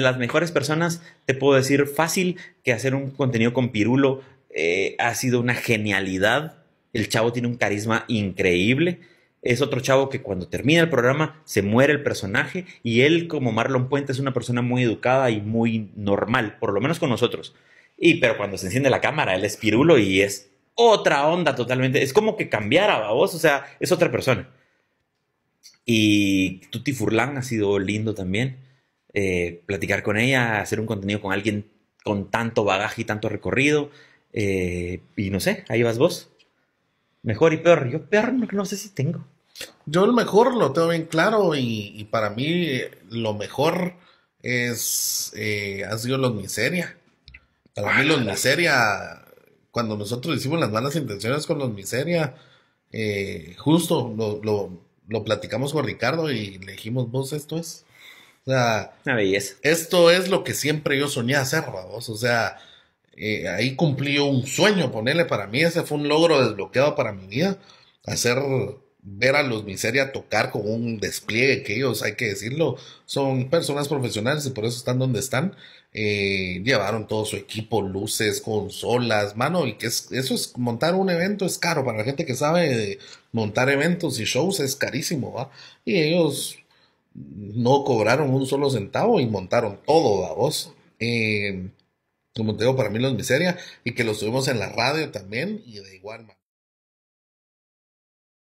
las mejores personas, te puedo decir fácil que hacer un contenido con Pirulo eh, ha sido una genialidad. El chavo tiene un carisma increíble. Es otro chavo que cuando termina el programa se muere el personaje y él como Marlon Puente es una persona muy educada y muy normal, por lo menos con nosotros. Y pero cuando se enciende la cámara, él es Pirulo y es otra onda totalmente. Es como que cambiara a vos, o sea, es otra persona. Y Tutti Furlan ha sido lindo también. Eh, platicar con ella, hacer un contenido con alguien con tanto bagaje y tanto recorrido. Eh, y no sé, ahí vas vos. Mejor y peor. Yo peor no, sé si tengo. Yo lo mejor lo tengo bien claro y, para mí lo mejor es eh, sido los miseria. Para mí los ah, miseria, cuando nosotros hicimos las malas intenciones con los miseria, eh, justo lo, lo, lo platicamos con Ricardo y le dijimos, vos esto es. O sea, Una belleza. Esto es lo que siempre yo soñé hacer, ¿vos? O sea, eh, ahí cumplió un sueño, ponerle para mí. Ese fue un logro desbloqueado para mi vida. Hacer ver a los miseria tocar con un despliegue que ellos, hay que decirlo, son personas profesionales y por eso están donde están. Eh, llevaron todo su equipo, luces, consolas, mano, y que eso es montar un evento es caro para la gente que sabe montar eventos y shows es carísimo, ¿va? Y ellos no cobraron un solo centavo y montaron todo, voz, Eh, como te digo, para mí los miseria y que lo tuvimos en la radio también y de igual manera.